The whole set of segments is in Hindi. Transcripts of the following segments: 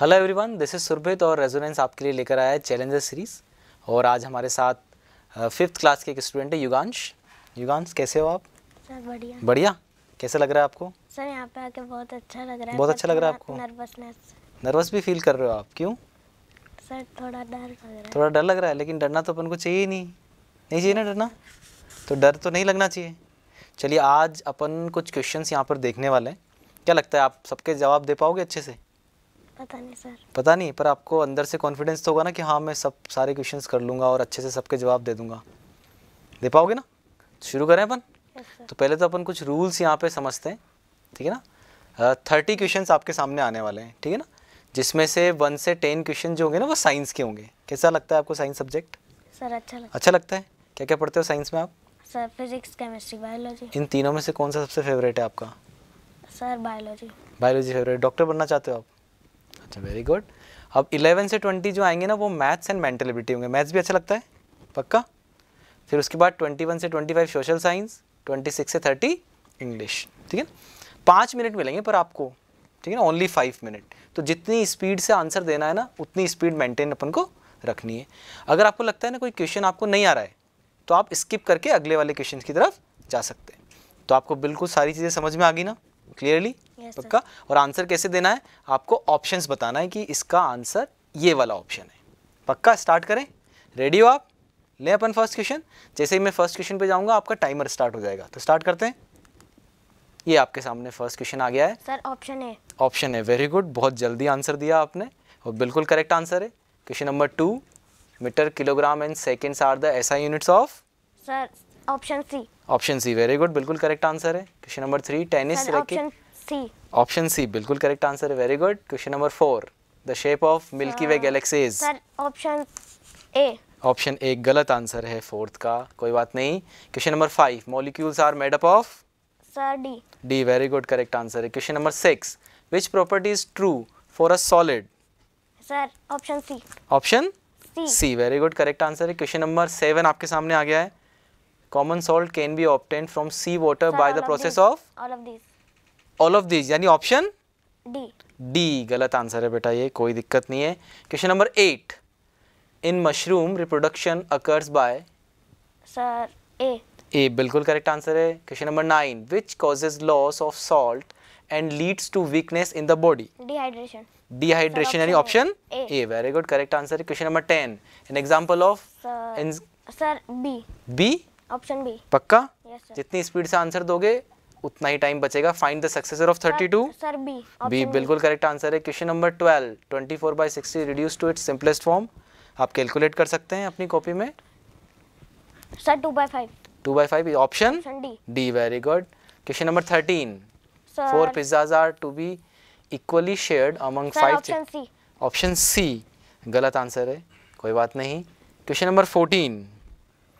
Hello everyone this is Surbhit और रेजोनेंस आपके लिए लेकर आया है चैलेंजर सीरीज़ और आज हमारे साथ फिफ्थ क्लास के एक स्टूडेंट है युगांश युगांश कैसे हो आप सर बढ़िया बढ़िया कैसे लग रहा है आपको सर यहाँ पे आके बहुत अच्छा लग रहा है बहुत अच्छा लग रहा है आपको नर्वसनेस नर्वस भी फील कर रहे हो आप क्यों सर थोड़ा डर लग रहा है थोड़ा डर लग रहा है लेकिन डरना तो अपन को चाहिए नहीं नहीं चाहिए ना डरना तो डर तो नहीं लगना चाहिए चलिए आज अपन कुछ क्वेश्चंस यहाँ पर देखने वाले हैं क्या लगता है आप सबके जवाब दे पाओगे अच्छे से पता नहीं सर पता नहीं पर आपको अंदर से कॉन्फिडेंस तो होगा ना कि हाँ मैं सब सारे क्वेश्चंस कर लूँगा और अच्छे से सबके जवाब दे दूंगा दे पाओगे ना तो शुरू करें अपन तो पहले तो अपन कुछ रूल्स यहाँ पे समझते हैं ठीक है ना थर्टी क्वेश्चन आपके सामने आने वाले हैं ठीक है ना जिसमें से वन से टेन क्वेश्चन जो होंगे ना वो साइंस के होंगे कैसा लगता है आपको साइंस सब्जेक्ट सर अच्छा लगता अच्छा लगता है क्या क्या पढ़ते हो साइंस में आप सर फिजिक्स केमिस्ट्री बायोलॉजी इन तीनों में से कौन सा सबसे फेवरेट है आपका sir biology biology favourite doctor बनना चाहते हो आप अच्छा वेरी गुड अब 11 से 20 जो आएंगे ना वो मैथ्स एंड मेंटल एबिलिटी होंगे मैथ्स भी अच्छा लगता है पक्का फिर उसके बाद 21 से 25 सोशल साइंस 26 से 30 इंग्लिश ठीक है पाँच मिनट मिलेंगे पर आपको ठीक है ना ओनली फाइव मिनट तो जितनी स्पीड से आंसर देना है ना उतनी स्पीड मेंटेन अपन को रखनी है अगर आपको लगता है ना कोई क्वेश्चन आपको नहीं आ रहा है तो आप स्किप करके अगले वाले क्वेश्चन की तरफ जा सकते हैं तो आपको बिल्कुल सारी चीज़ें समझ में आ गई ना क्लियरली पक्का और आंसर कैसे देना है आपको ऑप्शंस बताना है कि इसका आंसर ये वाला ऑप्शन है पक्का स्टार्ट करें रेडी हो आप लें अपन फर्स्ट क्वेश्चन जैसे ही मैं फर्स्ट क्वेश्चन पे जाऊंगा आपका टाइमर स्टार्ट हो जाएगा तो स्टार्ट करते हैं ये आपके सामने फर्स्ट क्वेश्चन आ गया है सर ऑप्शन है ऑप्शन है वेरी गुड बहुत जल्दी आंसर दिया आपने और बिल्कुल करेक्ट आंसर है question number two metre kilogram and seconds are the SI units of sir option C option C very good बिल्कुल करेक्ट आंसर है question number three tennis racket C option C बिल्कुल करेक्ट आंसर है very good question number four the shape of Milky Way galaxies option A option A गलत आंसर है फोर्थ का कोई बात नहीं question number five molecules are made up of sir D D very good correct answer है question number six which property is true for a solid sir option C option C very good correct answer है क्वेश्चन नंबर सेवन आपके सामने आ गया है common salt can be obtained from sea water by the process of all of this of these all यानी ऑप्शन डी डी गलत आंसर है बेटा ये कोई दिक्कत नहीं है question number eight in mushroom reproduction occurs by sir A A बिल्कुल करेक्ट आंसर है question number nine which causes loss of salt and leads to weakness in the body dehydration dehydration यानी option A very good correct answer है question number ten an example of sir B B option B पक्का yes, जितनी स्पीड से आंसर दोगे उतना ही टाइम बचेगा find the successor of 32 sir B B बिल्कुल करेक्ट आंसर है question number 12 24 four by sixty reduce to its simplest form आप कैलकुलेट कर सकते हैं अपनी कॉपी में sir two by five two by five option D D very good question number thirteen four pizzas are to be equally shared among five option C गलत आंसर है कोई बात नहीं question number fourteen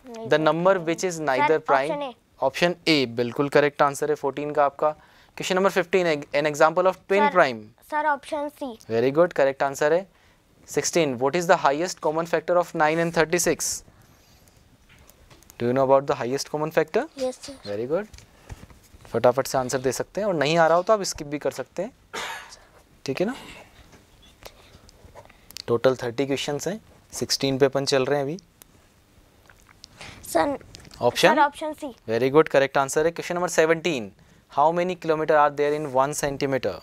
the number which is neither prime option A बिल्कुल करेक्ट आंसर है फोर्टीन का आपका question number fifteen an example of twin prime sir option C very good correct answer है sixteen what is the highest common factor of nine and thirty six do you know about the highest common factor very good फटाफट से आंसर दे सकते हैं और नहीं आ रहा हो तो आप स्किप भी कर सकते हैं ठीक है ना टोटल थर्टी क्वेश्चन हैं सिक्सटीन पे अपन चल रहे हैं अभी sir option option C very good correct answer है question number seventeen how many kilometre are there in one centimetre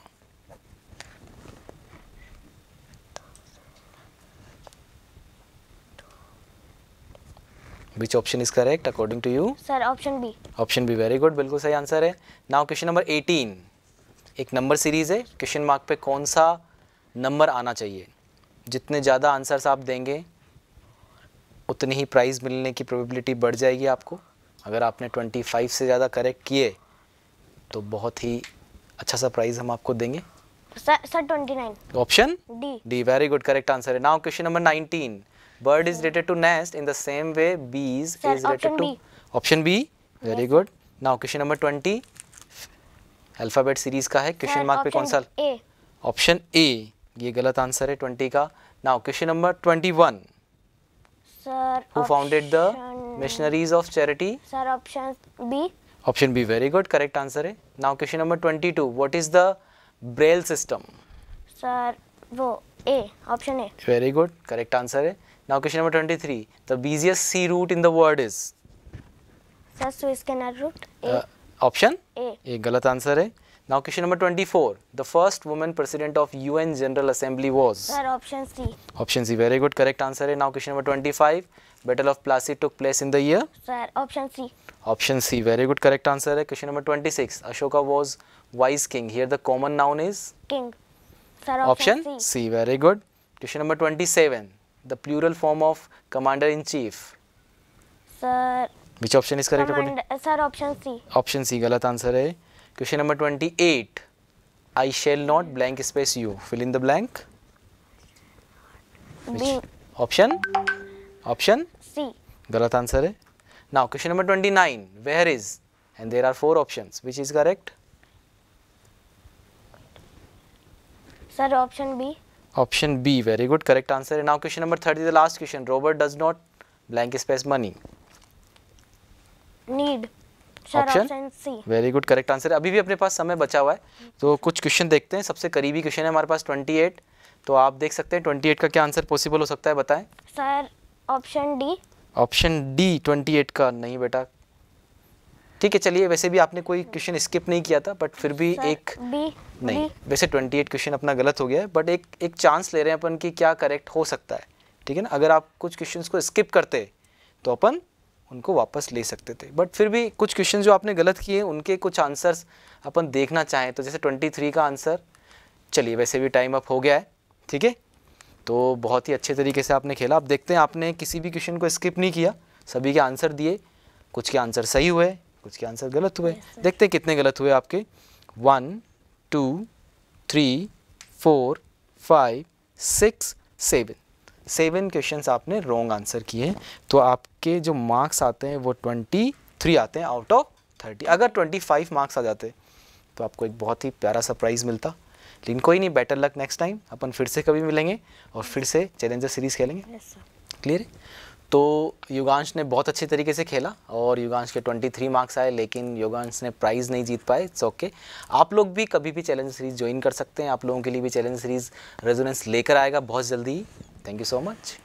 Which option is correct according to you? Sir, option B. Option B, very good. बिल्कुल सही आंसर है Now question number एटीन एक number series है Question mark पे कौन सा number आना चाहिए जितने ज़्यादा answers आप देंगे उतनी ही प्राइज़ मिलने की प्रोबेबिलिटी बढ़ जाएगी आपको अगर आपने 25 से ज़्यादा करेक्ट किए तो बहुत ही अच्छा सा प्राइज़ हम आपको देंगे sir 29 option D D very good correct answer है now question number 19 bird is related to nest in the same way bees is related to option B very good now question number now 20 alphabet series का है क्वेश्चन मार्क पे कौन सा ऑप्शन ए ये गलत आंसर है 20 का now question number 21 Sir, Who option, founded the Missionaries of Charity? Sir, option B. Option B, very good. Correct answer Hai. Now question number 22. What is the Braille system? Sir, wo, A. Option A. Very good. Correct answer Hai. Now question number 23. The busiest sea route in the world is? Sir, Swiss Canal route. A. Uh, option? A. A, galat answer. Hai. Now question number 24. The first woman president of UN General Assembly was? Sir, option C. Option C. Very good. Correct answer. Now question number 25. Battle of Plassey took place in the year? Sir, option C. Option C. Very good. Correct answer. Question number 26. Ashoka was wise king. Here the common noun is? King. Sir, option, option C. C. Very good. Question number 27. The plural form of commander-in-chief? Sir. Which option is correct? Command, sir, option C. Option C. Galat answer. Hai. Question number 28. I shall not blank space you. Fill in the blank. Which option? Option? C. Galat answer hai. Now question number 29. Where is? And there are four options. Which is correct? Sir option B. Option B. Very good. Correct answer. And now question number 30. The last question. Robert does not blank space money. Need. Option C very good correct answer है अभी भी अपने पास समय बचा हुआ है तो कुछ क्वेश्चन देखते हैं सबसे करीबी क्वेश्चन है हमारे पास 28 तो आप देख सकते हैं 28 का क्या आंसर पॉसिबल हो सकता है बताएं sir option D option D 28 का नहीं बेटा ठीक है चलिए वैसे भी आपने कोई क्वेश्चन स्किप नहीं किया था बट फिर भी सर, एक बी, नहीं बी. वैसे 28 क्वेश्चन अपना गलत हो गया है बट एक एक चांस ले रहे हैं अपन की क्या करेक्ट हो सकता है ठीक है ना अगर आप कुछ क्वेश्चन को स्किप करते तो अपन उनको वापस ले सकते थे बट फिर भी कुछ क्वेश्चन जो आपने गलत किए उनके कुछ आंसर्स अपन देखना चाहें तो जैसे 23 का आंसर चलिए वैसे भी टाइम अप हो गया है ठीक है तो बहुत ही अच्छे तरीके से आपने खेला आप देखते हैं आपने किसी भी क्वेश्चन को स्किप नहीं किया सभी के आंसर दिए कुछ के आंसर सही हुए कुछ के आंसर गलत हुए देखते हैं कितने गलत हुए आपके one two three four five six seven seven question आपने रॉन्ग आंसर किए तो आपके जो मार्क्स आते हैं वो ट्वेंटी थ्री आते हैं आउट ऑफ थर्टी अगर ट्वेंटी फाइव मार्क्स आ जाते तो आपको एक बहुत ही प्यारा सरप्राइज़ मिलता लेकिन कोई नहीं बेटर लक नेक्स्ट टाइम अपन फिर से कभी मिलेंगे और फिर से चैलेंजर सीरीज़ खेलेंगे क्लियर yes, तो युगांश ने बहुत अच्छे तरीके से खेला और युगांश के 23 मार्क्स आए लेकिन युगांश ने प्राइज़ नहीं जीत पाए इट्स ओके आप लोग भी कभी भी चैलेंज सीरीज़ ज्वाइन कर सकते हैं आप लोगों के लिए भी चैलेंज सीरीज़ रेजोनेंस लेकर आएगा बहुत जल्दी Thank you so much.